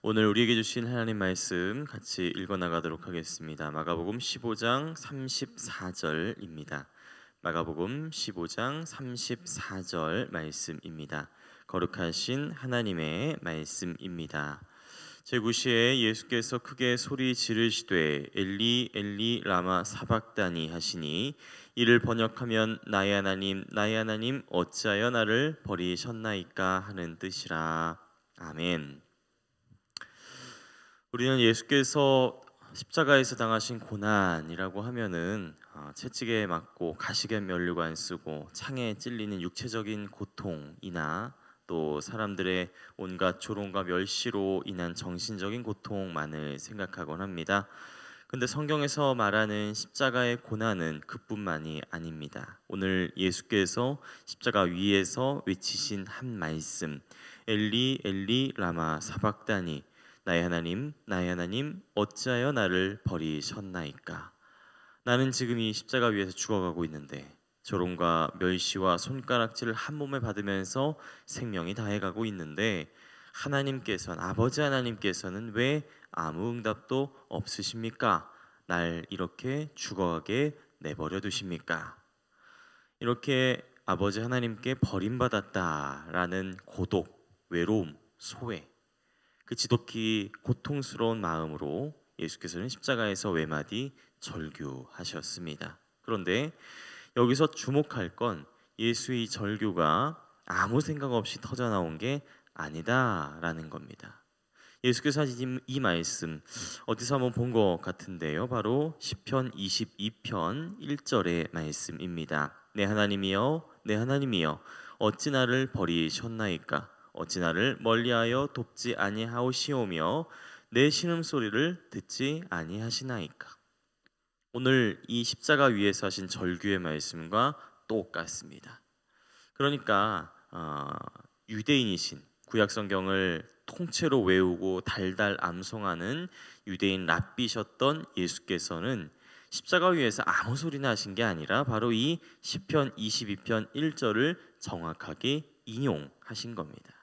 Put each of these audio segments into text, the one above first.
오늘 우리에게 주신 하나님 말씀 같이 읽어 나가도록 하겠습니다. 마가복음 15장 34절입니다. 마가복음 15장 34절 말씀입니다. 거룩하신 하나님의 말씀입니다. 제9시에 예수께서 크게 소리 지르시되 엘리 엘리 라마 사박다니 하시니 이를 번역하면 나의 하나님 나의 하나님 어찌하여 나를 버리셨나이까 하는 뜻이라 아멘. 우리는 예수께서 십자가에서 당하신 고난이라고 하면은 어, 채찍에 맞고 가시에 면류관 쓰고 창에 찔리는 육체적인 고통이나 또 사람들의 온갖 조롱과 멸시로 인한 정신적인 고통만을 생각하곤 합니다. 근데 성경에서 말하는 십자가의 고난은 그뿐만이 아닙니다. 오늘 예수께서 십자가 위에서 외치신 한 말씀 엘리 엘리 라마 사박다니 나의 하나님, 나의 하나님, 어찌하여 나를 버리셨나이까? 나는 지금 이 십자가 위에서 죽어가고 있는데 조롱과 멸시와 손가락질을 한 몸에 받으면서 생명이 다해가고 있는데 하나님께서 아버지 하나님께서는 왜 아무 응답도 없으십니까? 날 이렇게 죽어가게 내버려 두십니까? 이렇게 아버지 하나님께 버림받았다라는 고독, 외로움, 소외 그 지독히 고통스러운 마음으로 예수께서는 십자가에서 외마디 절규하셨습니다. 그런데 여기서 주목할 건 예수의 절규가 아무 생각 없이 터져 나온 게 아니다라는 겁니다. 예수께서 하신 이 말씀 어디서 한번 본 것 같은데요. 바로 시편 22편 1절의 말씀입니다. 내 하나님이여 내 하나님이여 어찌 나를 버리셨나이까 어찌 나를 멀리하여 돕지 아니하오시오며 내 신음 소리를 듣지 아니하시나이까. 오늘 이 십자가 위에서 하신 절규의 말씀과 똑같습니다. 그러니까 어, 유대인이신 구약 성경을 통째로 외우고 달달 암송하는 유대인 랍비셨던 예수께서는 십자가 위에서 아무 소리나 하신 게 아니라 바로 이 시편 22편 1절을 정확하게 인용하신 겁니다.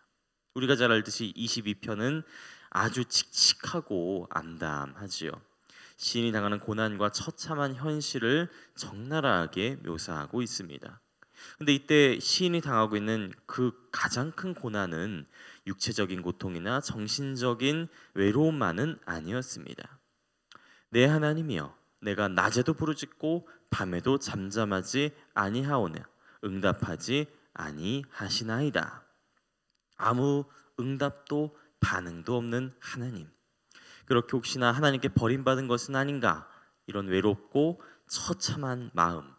우리가 잘 알듯이 22편은 아주 칙칙하고 암담하지요. 시인이 당하는 고난과 처참한 현실을 적나라하게 묘사하고 있습니다. 근데 이때 시인이 당하고 있는 그 가장 큰 고난은 육체적인 고통이나 정신적인 외로움만은 아니었습니다. 내 하나님이여 내가 낮에도 부르짖고 밤에도 잠잠하지 아니하오네 응답하지 아니하시나이다. 아무 응답도 반응도 없는 하나님. 그렇게 혹시나 하나님께 버림받은 것은 아닌가 이런 외롭고 처참한 마음.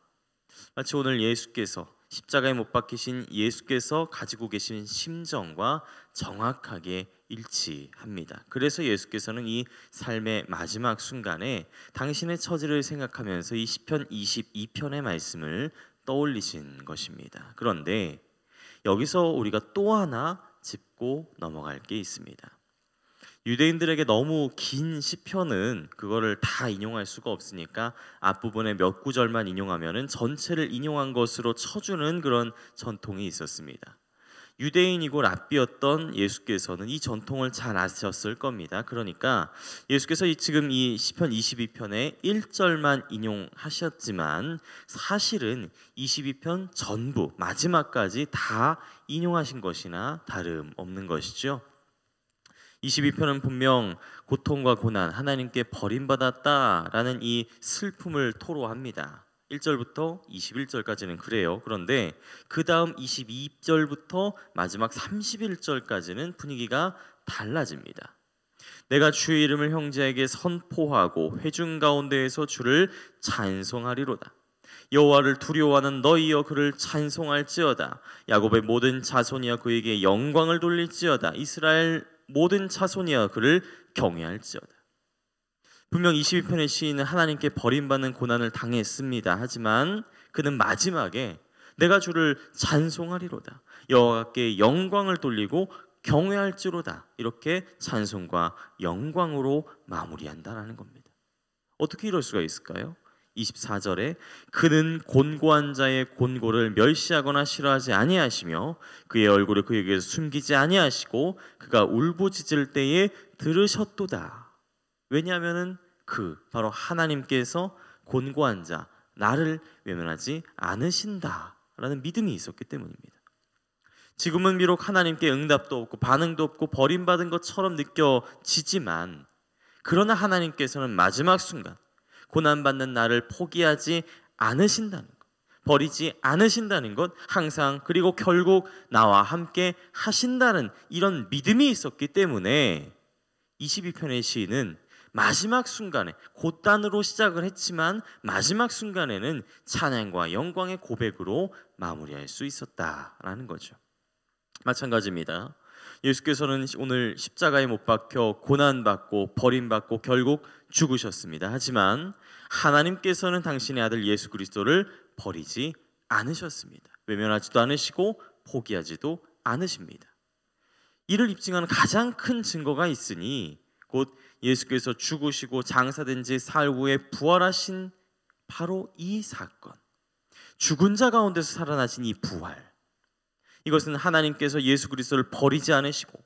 마치 오늘 예수께서 십자가에 못 박히신 예수께서 가지고 계신 심정과 정확하게 일치합니다. 그래서 예수께서는 이 삶의 마지막 순간에 당신의 처지를 생각하면서 이 시편 22편의 말씀을 떠올리신 것입니다. 그런데 여기서 우리가 또 하나 짚고 넘어갈 게 있습니다. 유대인들에게 너무 긴 시편은 그거를 다 인용할 수가 없으니까 앞부분에 몇 구절만 인용하면은 전체를 인용한 것으로 쳐주는 그런 전통이 있었습니다. 유대인이고 랍비였던 예수께서는 이 전통을 잘 아셨을 겁니다. 그러니까 예수께서 지금 이 시편 2 2편에 1절만 인용하셨지만 사실은 22편 전부 마지막까지 다 인용하신 것이나 다름없는 것이죠. 22편은 분명 고통과 고난, 하나님께 버림받았다라는 이 슬픔을 토로합니다. 1절부터 21절까지는 그래요. 그런데 그 다음 22절부터 마지막 31절까지는 분위기가 달라집니다. 내가 주의 이름을 형제에게 선포하고 회중 가운데에서 주를 찬송하리로다. 여호와를 두려워하는 너희여 그를 찬송할지어다. 야곱의 모든 자손이여 그에게 영광을 돌릴지어다. 이스라엘 모든 자손이여 그를 경외할지어다. 분명 22편의 시인은 하나님께 버림받는 고난을 당했습니다. 하지만 그는 마지막에 내가 주를 찬송하리로다. 여호와께 영광을 돌리고 경외할지로다. 이렇게 찬송과 영광으로 마무리한다라는 겁니다. 어떻게 이럴 수가 있을까요? 24절에 그는 곤고한 자의 곤고를 멸시하거나 싫어하지 아니하시며 그의 얼굴을 그에게 숨기지 아니하시고 그가 울부짖을 때에 들으셨도다. 왜냐하면은 그 바로 하나님께서 곤고한 자 나를 외면하지 않으신다라는 믿음이 있었기 때문입니다. 지금은 비록 하나님께 응답도 없고 반응도 없고 버림받은 것처럼 느껴지지만 그러나 하나님께서는 마지막 순간 고난받는 나를 포기하지 않으신다는 것, 버리지 않으신다는 것, 항상 그리고 결국 나와 함께 하신다는 이런 믿음이 있었기 때문에 22편의 시인은 마지막 순간에 곧단으로 시작을 했지만 마지막 순간에는 찬양과 영광의 고백으로 마무리할 수 있었다라는 거죠. 마찬가지입니다. 예수께서는 오늘 십자가에 못 박혀 고난받고 버림받고 결국 죽으셨습니다. 하지만 하나님께서는 당신의 아들 예수 그리스도를 버리지 않으셨습니다. 외면하지도 않으시고 포기하지도 않으십니다. 이를 입증하는 가장 큰 증거가 있으니 곧 예수께서 죽으시고 장사된 지 사흘 후에 부활하신 바로 이 사건. 죽은 자 가운데서 살아나신 이 부활. 이것은 하나님께서 예수 그리스도를 버리지 않으시고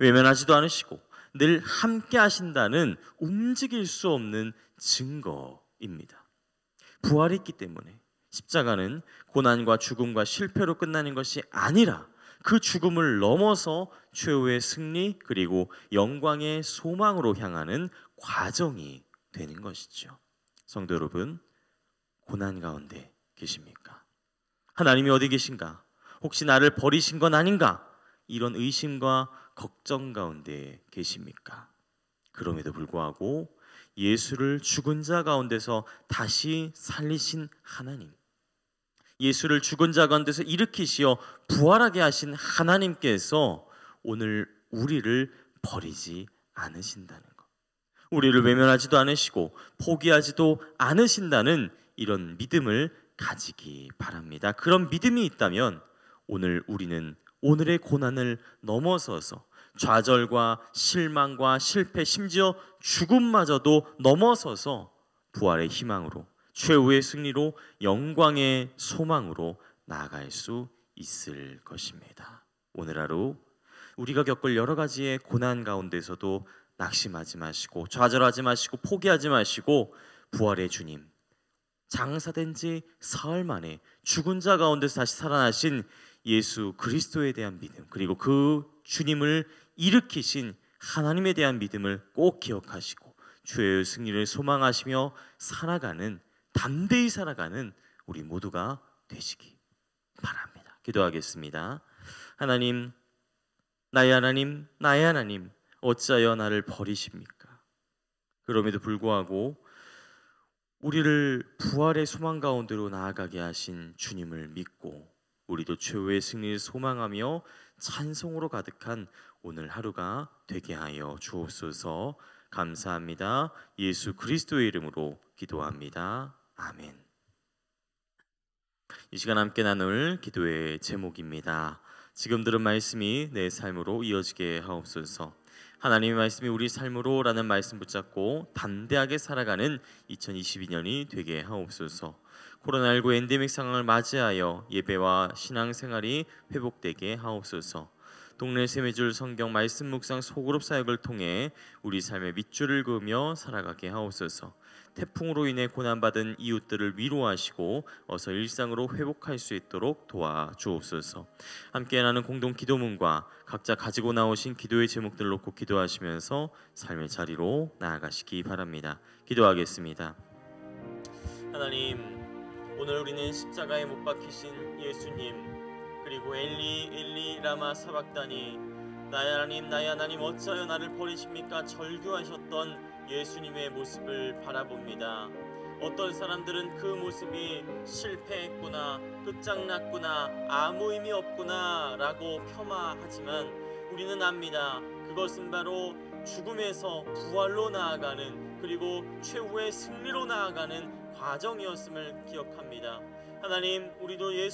외면하지도 않으시고 늘 함께 하신다는 움직일 수 없는 증거입니다. 부활했기 때문에 십자가는 고난과 죽음과 실패로 끝나는 것이 아니라 그 죽음을 넘어서 최후의 승리 그리고 영광의 소망으로 향하는 과정이 되는 것이죠. 성도 여러분, 고난 가운데 계십니까? 하나님이 어디 계신가? 혹시 나를 버리신 건 아닌가? 이런 의심과 걱정 가운데 계십니까? 그럼에도 불구하고 예수를 죽은 자 가운데서 다시 살리신 하나님. 예수를 죽은 자 가운데서 일으키시어 부활하게 하신 하나님께서 오늘 우리를 버리지 않으신다는 것. 우리를 외면하지도 않으시고 포기하지도 않으신다는 이런 믿음을 가지기 바랍니다. 그런 믿음이 있다면 오늘 우리는 오늘의 고난을 넘어서서 좌절과 실망과 실패, 심지어 죽음마저도 넘어서서 부활의 희망으로 최후의 승리로 영광의 소망으로 나아갈 수 있을 것입니다. 오늘 하루 우리가 겪을 여러 가지의 고난 가운데서도 낙심하지 마시고 좌절하지 마시고 포기하지 마시고 부활의 주님 장사된 지 사흘 만에 죽은 자 가운데서 다시 살아나신 예수 그리스도에 대한 믿음 그리고 그 주님을 일으키신 하나님에 대한 믿음을 꼭 기억하시고 주의 승리를 소망하시며 살아가는 담대히 살아가는 우리 모두가 되시기 바랍니다. 기도하겠습니다. 하나님, 나의 하나님, 나의 하나님, 어찌하여 나를 버리십니까? 그럼에도 불구하고 우리를 부활의 소망 가운데로 나아가게 하신 주님을 믿고 우리도 최후의 승리를 소망하며 찬송으로 가득한 오늘 하루가 되게 하여 주옵소서. 감사합니다. 예수 그리스도의 이름으로 기도합니다. 아멘. 이 시간 함께 나눌 기도의 제목입니다. 지금 들은 말씀이 내 삶으로 이어지게 하옵소서. 하나님의 말씀이 우리 삶으로라는 말씀 붙잡고 담대하게 살아가는 2022년이 되게 하옵소서. 코로나19 엔데믹 상황을 맞이하여 예배와 신앙생활이 회복되게 하옵소서. 동네 세미줄 성경 말씀 묵상 소그룹 사역을 통해 우리 삶의 밑줄을 그으며 살아가게 하옵소서. 태풍으로 인해 고난받은 이웃들을 위로하시고 어서 일상으로 회복할 수 있도록 도와주옵소서. 함께 나는 공동 기도문과 각자 가지고 나오신 기도의 제목들 놓고 기도하시면서 삶의 자리로 나아가시기 바랍니다. 기도하겠습니다. 하나님, 오늘 우리는 십자가에 못 박히신 예수님 그리고 엘리 엘리 라마 사박다니 나의 하나님 나의 하나님 어찌하여 나를 버리십니까 절규하셨던 예수님의 모습을 바라봅니다. 어떤 사람들은 그 모습이 실패했구나 끝장났구나 아무 의미 없구나 라고 폄하하지만 우리는 압니다. 그것은 바로 죽음에서 부활로 나아가는 그리고 최후의 승리로 나아가는 과정이었음을 기억합니다. 하나님, 우리도 예수